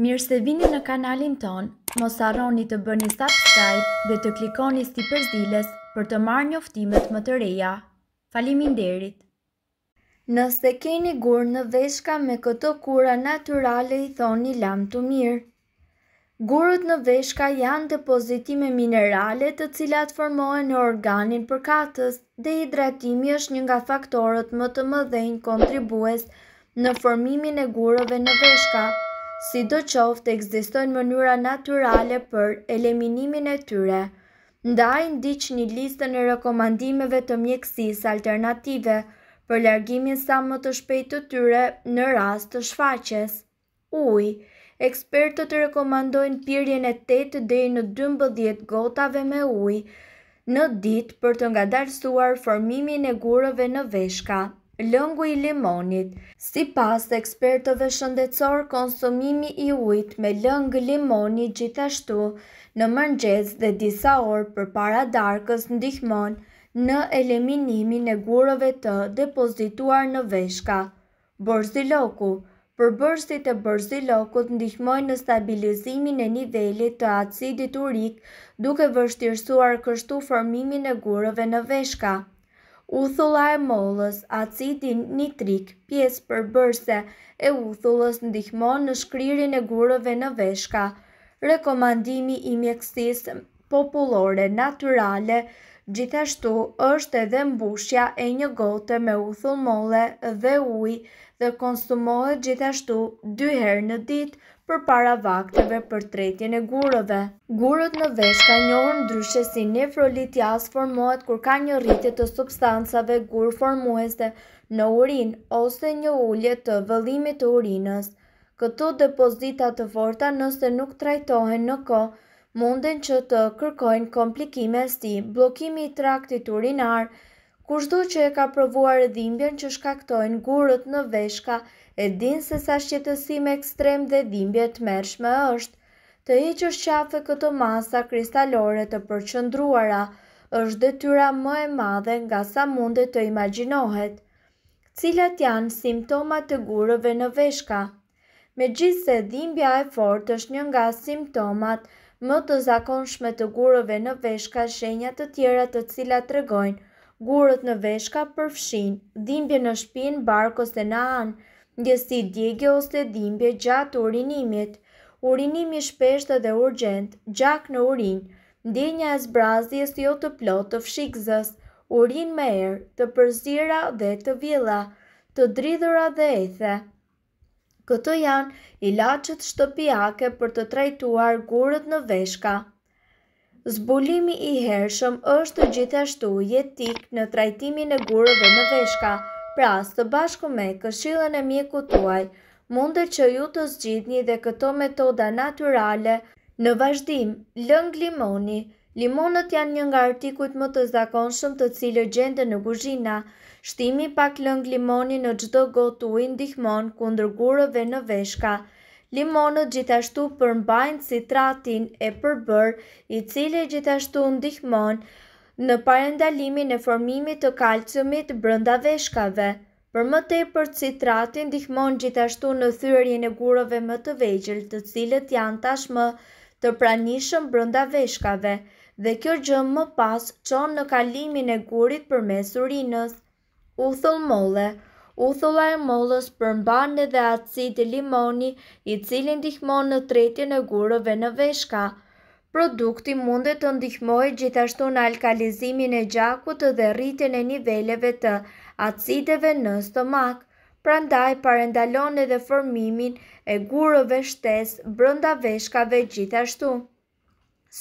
Mirë se vini në kanalin ton, mos arroni të bëni subscribe dhe të klikoni si përzilës për të marrë njoftimet më të reja. Falimin derit! Nëse keni gurë në veshka me këto kura naturale i thoni lamë të mirë. Gurët në veshka janë depozitime minerale të cilat formohen në organin përkatës dhe hidratimi është një nga faktorët më të mëdhenjë kontribues në formimin e gurëve në veshka si do qoftë egzistojnë mënyra naturale për eliminimin e tyre. Ndaj ndiq një listë në rekomandimeve të mjekësis alternative për largimin sa më të shpejt të tyre në rast të shfaqes. Uj, ekspertët të rekomandojnë pirjen e 8 dhe në 12 gotave me uj në dit për të nga formimin e gurëve në veshka. Lëngu i limonit Si pas ekspertëve shëndecor, konsumimi i ujt me lëngë limonit gjithashtu në mërngjes dhe disa orë për para darkës ndihmon në eliminimin e gurëve të depozituar në veshka. Bërziloku Për bërzit e bërziloku të ndihmoj në stabilizimin e nivellit të acidit urik duke vështirësuar kështu formimin e gurëve në veshka. Uthulla e mollës, acidin nitrik, pjesë për bërse e uthullës ndihmon në shkryrin e gurëve në veshka. Rekomandimi i mjekësis populore naturale gjithashtu është edhe mbushja e një gote me uthull molle dhe uj dhe konsumohet gjithashtu dy herë në ditë për para vakteve për tretjen e gurëve. Gurët në vesh ka njohën ndryshe si nefrolit jasë formohet kur ka një rritje të substancave gurë formueste në urin ose një ullje të vëllimit të urinës. Këto depozita të forta nëse nuk trajtohen në ko, munden që të kërkojnë komplikime si blokimi i traktit urinarë, Kushtu që e ka provuar e dhimbjen që shkaktojnë gurët në veshka, e din se sa shqetësime ekstrem dhe dhimbje të mershme është. Të i që shqafe këto masa kristalore të përqëndruara, është dhe tyra më e madhe nga sa mundet të imaginohet. Cilat janë simptomat të gurëve në veshka? Me gjithë se dhimbja e fort është një nga simptomat më të zakonshme të gurëve në veshka shenjat të tjera të cilat të regojnë, gurët në veshka përfshin, dhimbje në shpin, barkos dhe në anë, ndjesi djegje ose dhimbje gjatë urinimit, urinimi shpesht dhe urgent, gjak në urin, ndjenja e zbrazjes jo të plot të fshikzës, urin me erë, të përzira dhe të vila, të dridhura dhe ethe. Këto janë ilacet shtëpijake për të trajtuar gurët në veshka. Zbulimi i hershëm është gjithashtu jetik në trajtimin e gurëve në veshka, pra së të bashku me këshillën e mjeku tuaj, mundet që ju të zgjidhni dhe këto metoda naturale, në vazhdim, lëng limoni, limonët janë një nga artikujt më të zakonshëm të cilë gjende në guzhina, shtimi pak lëng limoni në gjdo gotu i ndihmon kundër gurëve në veshka, limonët gjithashtu përmbajnë citratin e përbër i cili gjithashtu ndihmon në parendalimin e formimit të kalciumit brënda veshkave. Për më te për citratin ndihmon gjithashtu në thyrjen e gurove më të vejgjel të cilët janë tashmë të pranishëm brënda veshkave dhe kjo gjë më pas qonë në kalimin e gurit për mes urinës. U thëllë mollë Uthulla e mollës përmban edhe acid limoni, i cili ndihmon në tretjen e gurëve në veshka. Produkti mundet të ndihmoj gjithashtu në alkalizimin e gjakut dhe rritjen e niveleve të acideve në stomak, prandaj parendalon edhe formimin e gurëve shtes brënda veshkave gjithashtu.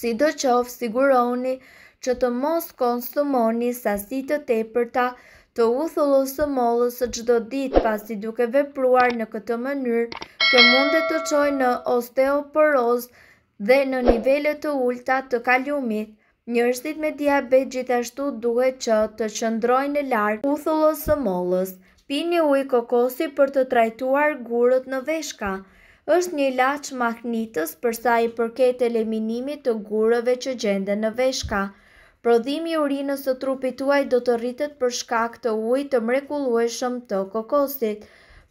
Si do qofë, siguroni që të mos konsumoni sasit të tepërta të uthullus së mollës së gjdo dit pasi duke vepruar në këtë mënyrë, kjo mundet të qoj në osteoporoz dhe në nivellet të ulta të kaliumit. Njërësit me diabet gjithashtu duhet që të qëndrojnë në larkë uthullos së mollës. Pini ujë kokosi për të trajtuar gurët në veshka. është një laqë magnitës përsa i përket leminimit të gurëve që gjende në veshka prodhimi urinës të trupit tuaj do të rritet për shkak të ujit të mrekullueshëm të kokosit.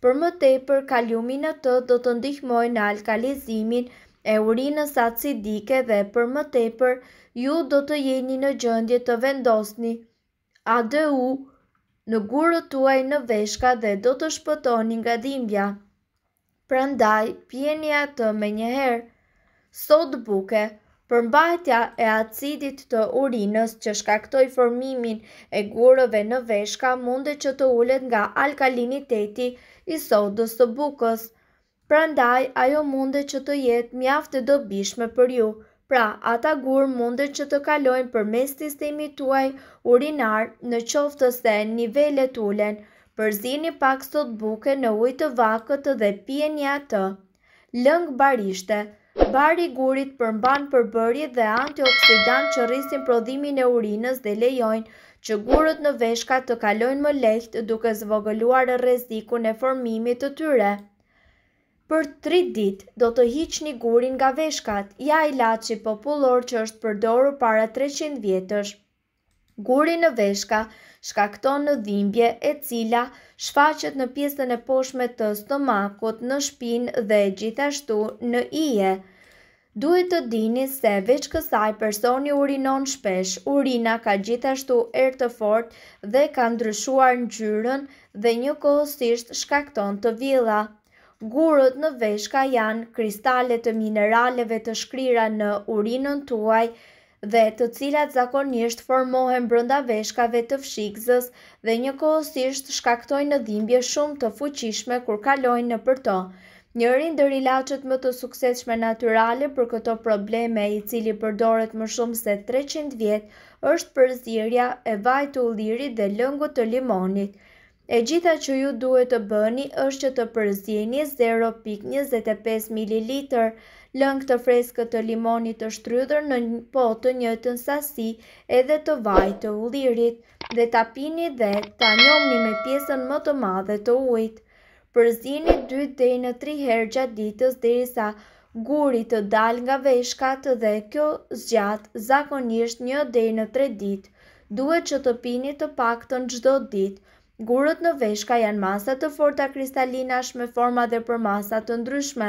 Për më tepër, kaliumi në të do të ndihmoj në alkalizimin e urinës acidike dhe për më tepër, ju do të jeni në gjëndje të vendosni ADU në gurët tuaj në veshka dhe do të shpëtoni nga dhimbja. Prandaj, pjenja të me njëherë. Sot buke, Përmbajtja e acidit të urinës që shkaktoj formimin e gurëve në veshka mundet që të ullet nga alkaliniteti i sodës të bukës, pra ndaj ajo mundet që të jetë mjaft të dobishme për ju, pra ata gurë mundet që të kalojnë për mes të sistemi tuaj urinar në qoftës dhe nivellet ullen, përzini pak sot buke në ujtë vakët dhe pjenja të. Lëngë barishte Bari gurit përmban përbërje dhe antioksidant që rrisin prodhimin e urinës dhe lejojnë që gurët në veshka të kalojnë më lehtë duke zvogëluar reziku në formimit të tyre. Për 3 dit do të hiqni gurin nga veshkat, ja i laci popullor që është përdoru para 300 vjetësh. Guri në veshka shkakton në dhimbje e cila shfaqet në pjesën e poshme të stomakot në shpin dhe gjithashtu në ije. Duhet të dini se veç kësaj personi urinon shpesh, urina ka gjithashtu erë të fort dhe ka ndryshuar në gjyrën dhe një kohësisht shkakton të vila. Gurët në veshka janë kristalet të mineraleve të shkrira në urinën tuaj, dhe të cilat zakonisht formohen brënda veshkave të fshikzës dhe një kohësisht shkaktojnë në dhimbje shumë të fuqishme kur kalojnë në përto. Njërin dhe rilachet më të sukseshme naturale për këto probleme i cili përdoret më shumë se 300 vjetë është përzirja e vajtë u ullirit dhe lëngu të limonit. E gjitha që ju duhet të bëni është që të përzjeni 0.25 ml lëng të freskët të limonit të shtrydhër në potë të njëtën sasi edhe të vaj të ullirit dhe të apini dhe të anjomni me pjesën më të madhe të ujt. Përzjeni 2 dhe në 3 herë gjatë ditës dhe risa guri të dal nga veshkat dhe kjo zgjat zakonisht 1 dhe në 3 ditë. Duhet që të pini të pak të në gjdo ditë, Gurët në veshka janë masat të forta kristalinash me forma dhe për masat të ndryshme,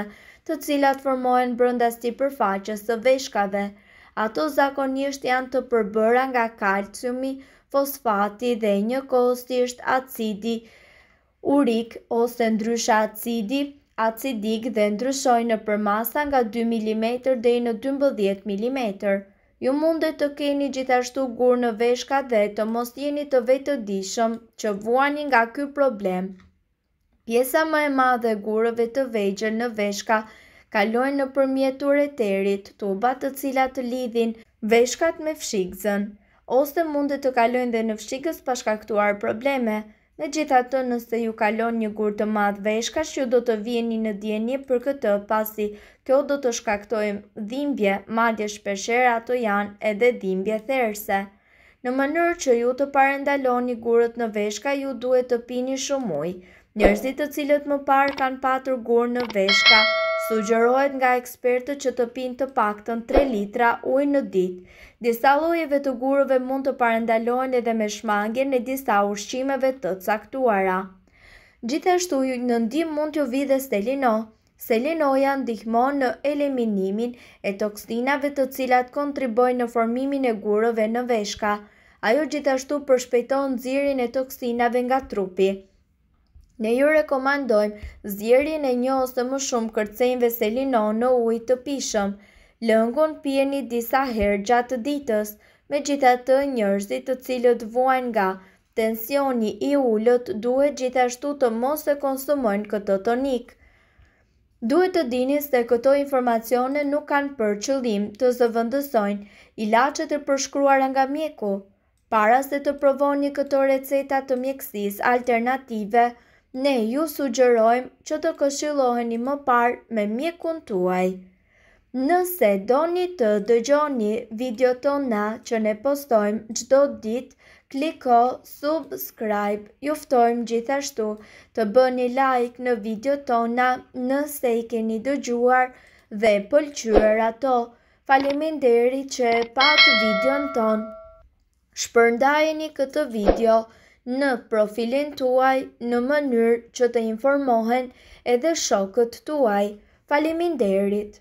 të cilat formohen brënda sti përfaqës të veshkave. Ato zakonisht janë të përbëra nga kalciumi, fosfati dhe një kostisht acidi urik ose ndrysha acidi, acidik dhe ndryshojnë në përmasa nga 2 mm dhe në 12 mm ju mundet të keni gjithashtu gurë në veshka dhe të mos jeni të vetë dishëm që vuani nga ky problem. Pjesa më e madhe gurëve të vegjër në veshka kalojnë në përmjet ureterit, tubat të cilat të lidhin veshkat me fshikëzën, ose mundet të kalojnë dhe në fshikës pashkaktuar probleme, Me gjitha të nëse ju kalon një gurë të madhë veshka që do të vjeni në djeni për këtë pasi kjo do të shkaktojmë dhimbje, madje shpeshera të janë edhe dhimbje therse. Në mënyrë që ju të parendalon një gurët në veshka ju duhet të pini shumë ujë. Njërzit të cilët më parë kanë patur gurë në veshka Sugjerohet nga ekspertët që të pinë të paktën 3 litra ujë në ditë. Disa llojeve të gurëve mund të parandalohen edhe me shmangje në disa ushqimeve të caktuara. Gjithashtu në ndim mund të vide stelino. Stelinoja ndihmon në eliminimin e toksinave të cilat kontribojnë në formimin e gurëve në veshka. Ajo gjithashtu përshpejton nxirjen e toksinave nga trupi. Ne ju rekomandojmë zjerin e një ose më shumë kërcenjve selino në ujtë të pishëm. Lëngun pjeni disa herë gjatë ditës, me gjitha të njërzit të cilët vuajnë nga tensioni i ullët duhet gjithashtu të mos e konsumojnë këtë tonik. Duhet të dini se këto informacione nuk kanë për qëllim të zëvëndësojnë ilacet e përshkruar nga mjeku, para se të provoni këto receta të mjekësis alternative, Ne ju sugjerojmë që të këshilloheni më parë me mjekun tuaj. Nëse doni të dëgjoni video tona që ne postojmë gjdo dit, kliko subscribe, juftojmë gjithashtu të bëni like në video tona nëse i keni dëgjuar dhe pëlqyër ato. Falimin deri që patë video në tonë. Shpërndajeni këtë video në profilin tuaj në mënyrë që të informohen edhe shokët tuaj. Falimin derit!